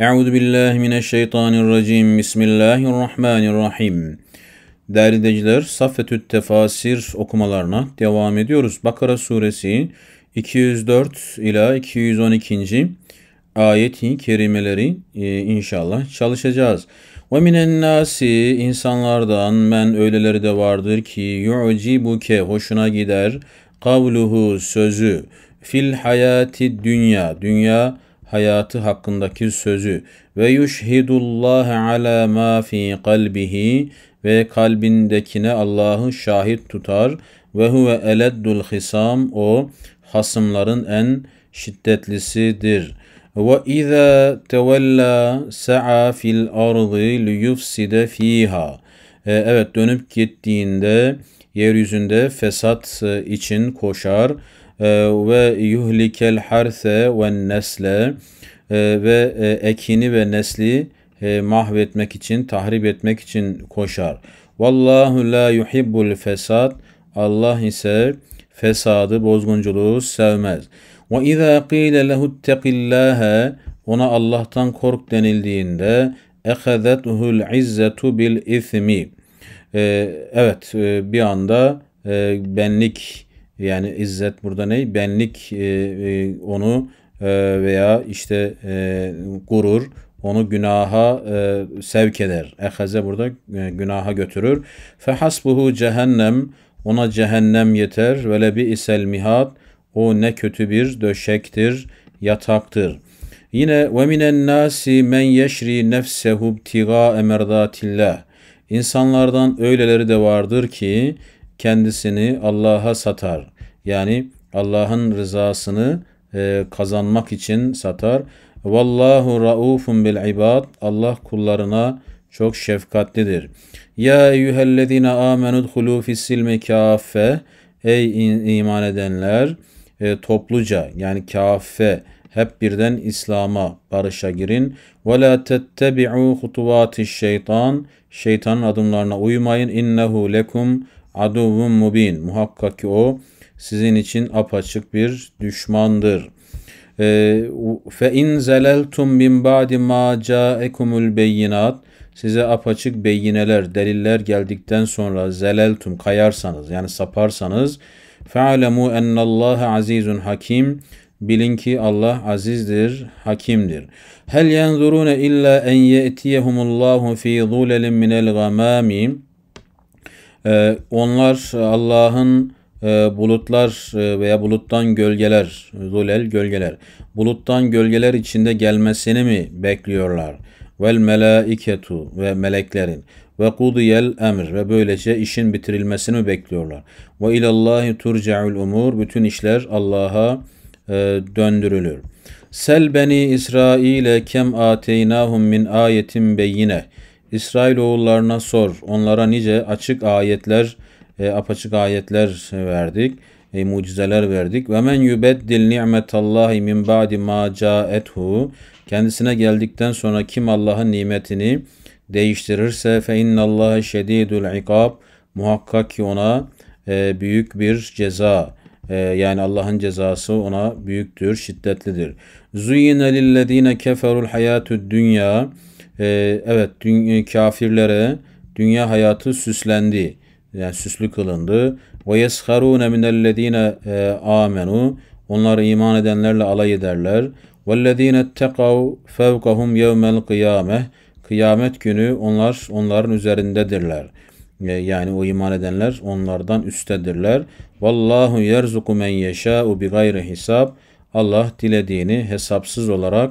Euzu billahi mineşşeytanirracim. Bismillahirrahmanirrahim. Değerli dinleyiciler, Saffetü't Tefasir okumalarına devam ediyoruz. Bakara suresi 204 ila 212. ayeti kerimeleri e, inşallah çalışacağız. Ve minen nasi insanlardan men öyleleri de vardır ki yu'cibuke hoşuna gider kavluhu sözü fil hayati dünya dünya hayatı hakkındaki sözü ve yushhidullaha ala ma fi kalbihi ve kalbindekine Allah'ı şahit tutar ve huve eleddul hisam o hasımların en şiddetlisidir. Ve izâ tevella sa'a fil ardı liyufside fiha. E, evet dönüp gittiğinde yeryüzünde fesat e, için koşar ee, ve yuhlikel harse ve nesle e, ve e, ekini ve nesli e, mahvetmek için, tahrip etmek için koşar. Vallahu la yuhibbul fesad. Allah ise fesadı, bozgunculuğu sevmez. Ve izâ qîle lehuttekillâhe ona Allah'tan kork denildiğinde ehezetuhul izzetu bil ismi. Evet bir anda benlik yani izzet burada ne? Benlik e, e, onu e, veya işte e, gurur onu günaha e, sevk eder. Ehaze burada e, günaha götürür. Fehasbuhu cehennem ona cehennem yeter. Ve lebi isel mihat o ne kötü bir döşektir, yataktır. Yine ve minen nasi men yeşri nefsehu ibtiga emerdatillah. İnsanlardan öyleleri de vardır ki kendisini Allah'a satar. Yani Allah'ın rızasını e, kazanmak için satar. Vallahu raufun bil ibad. Allah kullarına çok şefkatlidir. Ya eyyühellezine amenudhulu fissilmi kaffe. Ey iman edenler e, topluca yani kaffe hep birden İslam'a, barışa girin. Ve la tettebi'u hutuvatiş şeytan. Şeytanın adımlarına uymayın. İnnehu lekum aduvun mubin. Muhakkak ki o sizin için apaçık bir düşmandır. Ee, fe in zeleltum min ba'di ma ca'ekumul beyinat size apaçık beyineler, deliller geldikten sonra zeleltum kayarsanız yani saparsanız fe'alemu ennallaha azizun hakim bilin ki Allah azizdir, hakimdir. Hel yanzuruna illa en ye'tiyehumullahu fi zulelin minel gamami ee, onlar e, Allah'ın e, bulutlar e, veya buluttan gölgeler, zulel gölgeler, buluttan gölgeler içinde gelmesini mi bekliyorlar? Vel melaiketu ve meleklerin ve kudiyel emir ve böylece işin bitirilmesini mi bekliyorlar? Ve ilallahi turcaul umur bütün işler Allah'a döndürülür. Sel beni İsrail'e kem ateynahum min ayetin beyine.'' İsrailoğullarına sor. Onlara nice açık ayetler, e, apaçık ayetler verdik. E, mucizeler verdik. Ve men yubeddil ni'metallahi min ba'di ma ca'ethu. Kendisine geldikten sonra kim Allah'ın nimetini değiştirirse fe innallaha şedidul ikab. Muhakkak ki ona e, büyük bir ceza e, yani Allah'ın cezası ona büyüktür, şiddetlidir. Zuyine lillezine keferul hayatud dünya. Ee, evet dün, e, kafirlere dünya hayatı süslendi. Yani süslü kılındı. Ve yesharune minellezine amenu. onları iman edenlerle alay ederler. Vellezine tekav fevkahum yevmel kıyameh. Kıyamet günü onlar onların üzerindedirler. E, yani o iman edenler onlardan üsttedirler. Vallahu yerzuku men yeşâ'u bi gayri hisab. Allah dilediğini hesapsız olarak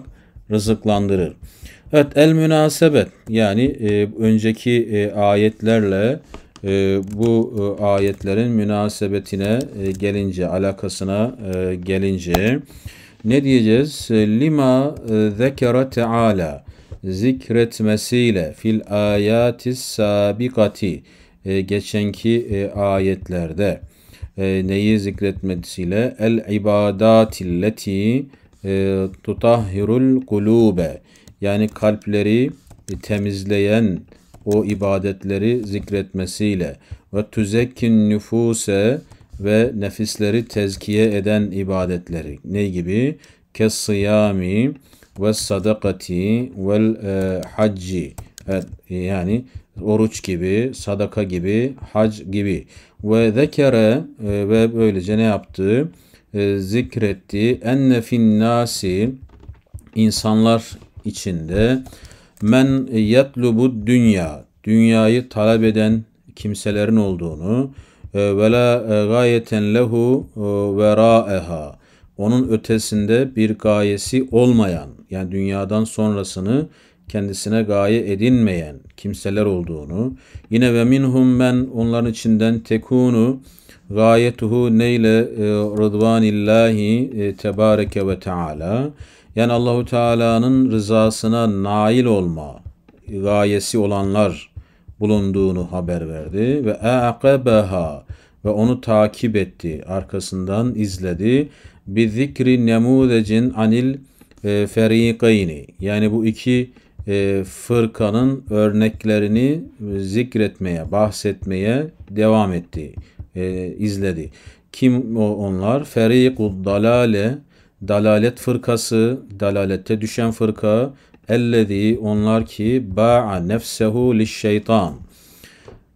rızıklandırır. Evet el münasebet yani e, önceki e, ayetlerle e, bu e, ayetlerin münasebetine e, gelince alakasına e, gelince ne diyeceğiz? E, lima e, zekere teala zikretmesiyle fil ayatis sabikati e, geçenki e, ayetlerde e, neyi zikretmesiyle el ibadatilleti e, tutahhirul kulube yani kalpleri e, temizleyen o ibadetleri zikretmesiyle ve tüzekkin nüfuse ve nefisleri tezkiye eden ibadetleri ne gibi? Kes ve sadakati ve e, hacci e, yani oruç gibi, sadaka gibi, hac gibi ve zekere e, ve böylece ne yaptı? E, zikretti enne nasi insanlar içinde men yetlubu dünya dünyayı talep eden kimselerin olduğunu e, ve la e, gayeten lehu e, ve ra'eha onun ötesinde bir gayesi olmayan yani dünyadan sonrasını kendisine gaye edinmeyen kimseler olduğunu yine ve minhum men onların içinden tekunu gayetuhu neyle rıdvanillahi tebareke ve teala yani Allahu Teala'nın rızasına nail olma gayesi olanlar bulunduğunu haber verdi ve aqabaha ve onu takip etti. Arkasından izledi. Bi zikri nemudecin anil e, Yani bu iki e, fırkanın örneklerini e, zikretmeye, bahsetmeye devam etti. E, izledi. Kim onlar? Ferikud dalale dalalet fırkası, dalalette düşen fırka, ellezî onlar ki ba'a nefsehu şeytan,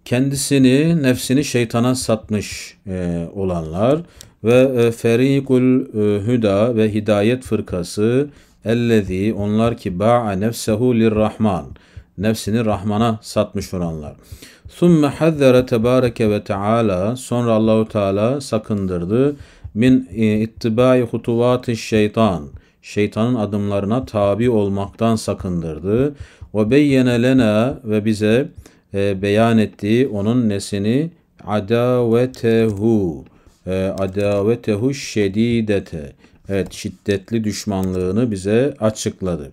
Kendisini, nefsini şeytana satmış e, olanlar ve e, ferikul e, hüda ve hidayet fırkası ellezî onlar ki ba'a nefsehu lirrahman. Nefsini Rahman'a satmış olanlar. Sümme hazzere tebareke ve teala sonra Allahu Teala sakındırdı min e, ittibai hutuvati şeytan şeytanın adımlarına tabi olmaktan sakındırdı ve beyyene lena ve bize e, beyan etti onun nesini adavetehu e, adavetehu şedidete evet şiddetli düşmanlığını bize açıkladı.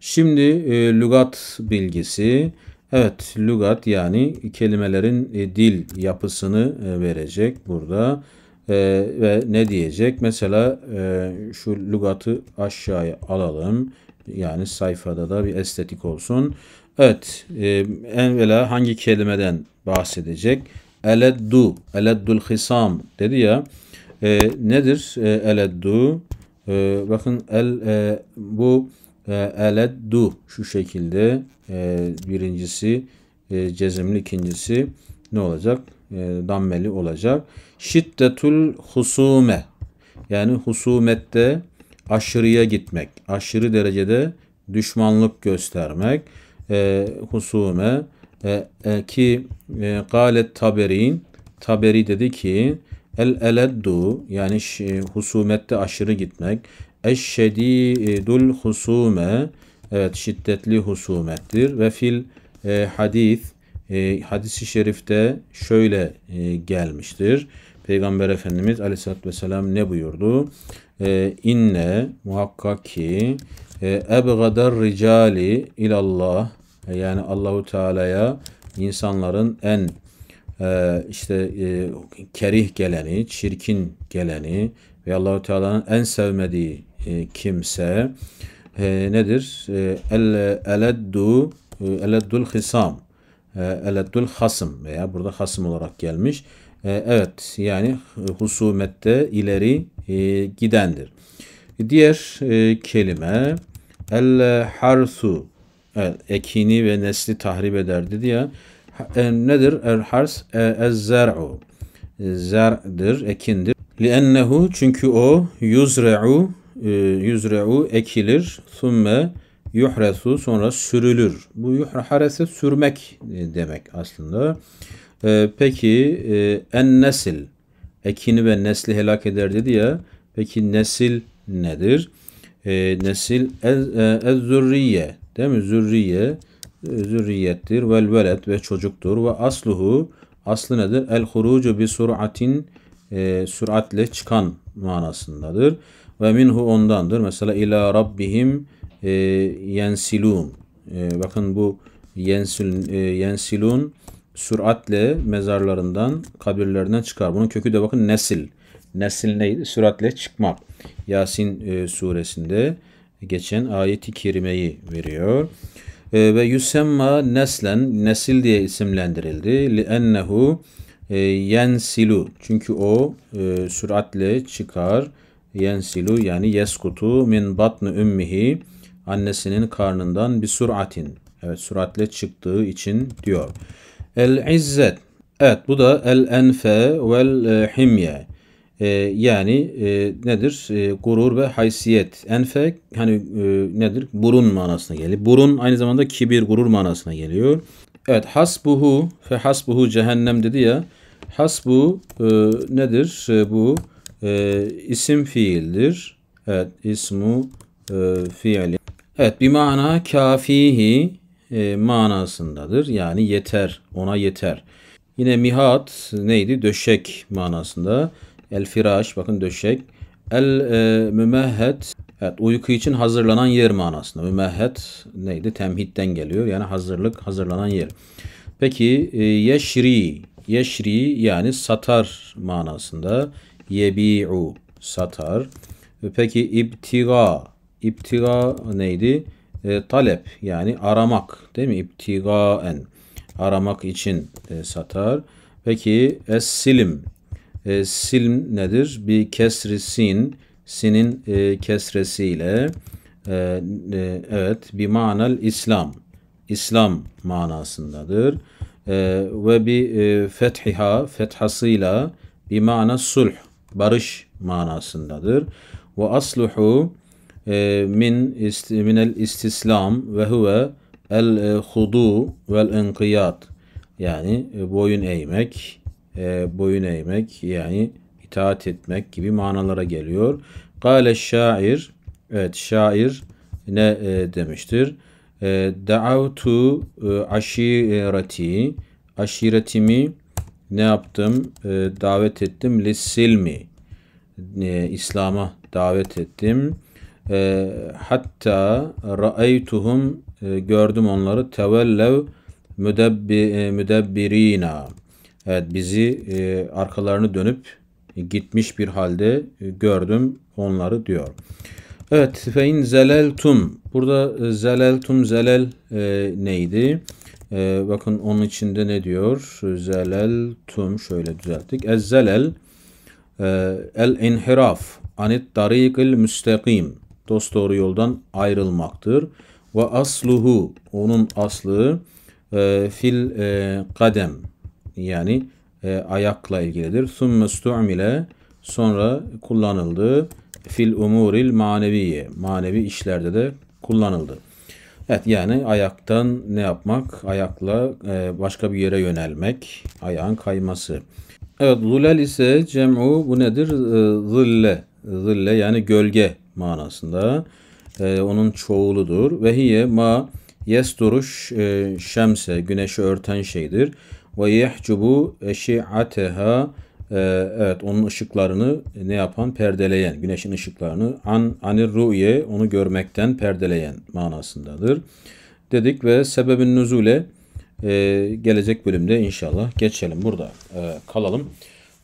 Şimdi e, lügat bilgisi evet lügat yani kelimelerin e, dil yapısını e, verecek burada. E, ve ne diyecek? Mesela e, şu lügatı aşağıya alalım. Yani sayfada da bir estetik olsun. Evet. E, envela hangi kelimeden bahsedecek? Eleddu. Eleddul hisam dedi ya. E, nedir e, eleddu? E, bakın el e, bu e, eleddu şu şekilde e, birincisi e, cezimli ikincisi ne olacak? E, dammeli olacak. Şiddetul husume yani husumette aşırıya gitmek, aşırı derecede düşmanlık göstermek, e, husume e, e, ki e, galet taberin taberi dedi ki el eleddu yani e, husumette aşırı gitmek eşşedidul husume evet şiddetli husumettir ve fil e, hadis e, hadisi şerifte şöyle e, gelmiştir. Peygamber Efendimiz aleyhissalatü vesselam ne buyurdu? E, inne muhakkak ki e, ebgadar ricali ilallah e, yani Allahu Teala'ya insanların en e, işte e, kerih geleni, çirkin geleni ve Allahu Teala'nın en sevmediği e, kimse e, nedir? E, el eleddu e, eleddul hisam ee, eleddül hasım veya burada hasım olarak gelmiş. Ee, evet yani husumette ileri e, gidendir. Diğer e, kelime el harsu evet, ekini ve nesli tahrip eder dedi ya. E, nedir el hars? Ez zer'u. Zer'dir, ekindir. Liennehu çünkü o yuzre'u yuzre'u ekilir. Thumme yuhresu sonra sürülür. Bu yuhrese sürmek e, demek aslında. Ee, peki e, en nesil ekini ve nesli helak eder dedi ya. Peki nesil nedir? E, nesil ez, e, ez zürriye değil mi? Zürriye e, zürriyettir. Vel veled ve çocuktur. Ve asluhu aslı nedir? El hurucu bi suratin e, süratle çıkan manasındadır. Ve minhu ondandır. Mesela ila rabbihim ee, yensilun. Ee, bakın bu yensilun e, süratle mezarlarından, kabirlerinden çıkar. Bunun kökü de bakın nesil. Nesil neydi? Süratle çıkmak. Yasin e, suresinde geçen ayeti i kerimeyi veriyor. Ee, ve yusemma neslen, nesil diye isimlendirildi. Li e, yensilu. Çünkü o süratle çıkar. Yensilu yani yeskutu min batni ümmihi annesinin karnından bir suratin. Evet süratle çıktığı için diyor. El izzet. Evet bu da el enfe vel himye. E, ee, yani e, nedir? E, gurur ve haysiyet. Enfe hani e, nedir? Burun manasına geliyor. Burun aynı zamanda kibir, gurur manasına geliyor. Evet hasbuhu fe hasbuhu cehennem dedi ya. Hasbu e, nedir? E, bu e, isim fiildir. Evet ismu e, fiilin Evet bir mana kafihi e, manasındadır. Yani yeter, ona yeter. Yine mihat neydi? Döşek manasında. El firaş bakın döşek. El e, mümehhet evet, uyku için hazırlanan yer manasında. Mümehhet neydi? Temhitten geliyor. Yani hazırlık, hazırlanan yer. Peki e, yeşri yeşri yani satar manasında. Yebi'u satar. Peki ibtiga İptiga neydi? E, talep yani aramak değil mi? İptigaen aramak için e, satar. Peki es-silim. E, silim nedir? Bir kesri sin. Sinin e, kesresiyle e, e, evet bir manal İslam. İslam manasındadır. E, ve bir e, fethiha fethasıyla bir mana sulh barış manasındadır. Ve asluhu ee, min ist, min el istislam ve huve el e, hudu vel inkiyat yani e, boyun eğmek e, boyun eğmek yani itaat etmek gibi manalara geliyor. Kale şair evet şair ne demiştir? Da'avtu aşireti aşiretimi ne yaptım? Davet ettim lissilmi İslam'a davet ettim e, hatta ra'aytuhum e, gördüm onları tevellev müdebbi, e, müdebbirina. Evet bizi e, arkalarını dönüp e, gitmiş bir halde e, gördüm onları diyor. Evet fein zeleltum. Burada e, zeleltum zelel e, neydi? E, bakın onun içinde ne diyor? Zeleltum şöyle düzelttik. Ez zelel e, el inhiraf anit darikil müstakim doğru yoldan ayrılmaktır. Ve asluhu onun aslı e, fil e, kadem yani e, ayakla ilgilidir. Sümme ile sonra kullanıldı. Fil umuril maneviye manevi işlerde de kullanıldı. Evet yani ayaktan ne yapmak? Ayakla e, başka bir yere yönelmek. Ayağın kayması. Evet zulel ise cem'u bu nedir? E, zille. Zille yani gölge manasında. E, onun çoğuludur. Ve hiye ma yesturuş e, şemse güneşi örten şeydir. Ve yehcubu eşi e, evet onun ışıklarını ne yapan perdeleyen güneşin ışıklarını an anir ruye onu görmekten perdeleyen manasındadır. Dedik ve sebebin nüzule e, gelecek bölümde inşallah geçelim burada e, kalalım.